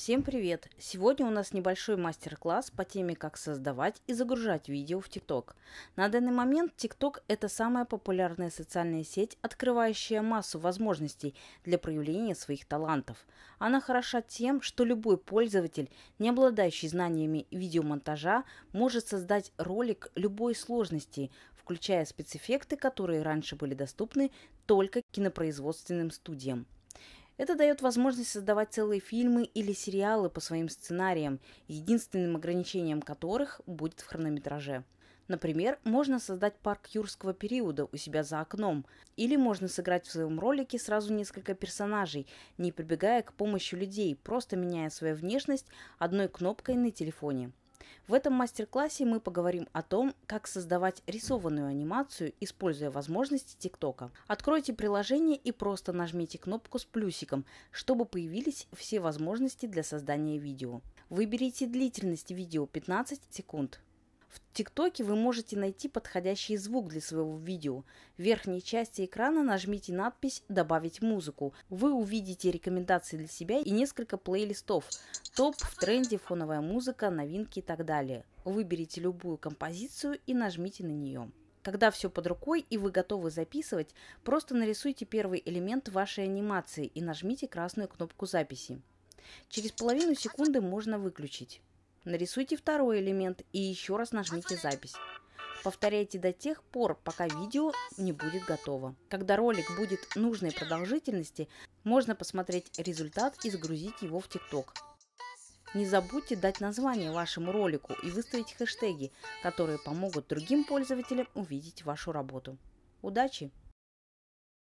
Всем привет! Сегодня у нас небольшой мастер-класс по теме, как создавать и загружать видео в TikTok. На данный момент TikTok – это самая популярная социальная сеть, открывающая массу возможностей для проявления своих талантов. Она хороша тем, что любой пользователь, не обладающий знаниями видеомонтажа, может создать ролик любой сложности, включая спецэффекты, которые раньше были доступны только кинопроизводственным студиям. Это дает возможность создавать целые фильмы или сериалы по своим сценариям, единственным ограничением которых будет в хронометраже. Например, можно создать парк юрского периода у себя за окном, или можно сыграть в своем ролике сразу несколько персонажей, не прибегая к помощи людей, просто меняя свою внешность одной кнопкой на телефоне. В этом мастер-классе мы поговорим о том, как создавать рисованную анимацию, используя возможности ТикТока. Откройте приложение и просто нажмите кнопку с плюсиком, чтобы появились все возможности для создания видео. Выберите длительность видео 15 секунд. В ТикТоке вы можете найти подходящий звук для своего видео. В верхней части экрана нажмите надпись «Добавить музыку». Вы увидите рекомендации для себя и несколько плейлистов. Топ, в тренде, фоновая музыка, новинки и так далее. Выберите любую композицию и нажмите на нее. Когда все под рукой и вы готовы записывать, просто нарисуйте первый элемент вашей анимации и нажмите красную кнопку записи. Через половину секунды можно выключить. Нарисуйте второй элемент и еще раз нажмите запись. Повторяйте до тех пор, пока видео не будет готово. Когда ролик будет нужной продолжительности, можно посмотреть результат и загрузить его в ТикТок. Не забудьте дать название вашему ролику и выставить хэштеги, которые помогут другим пользователям увидеть вашу работу. Удачи!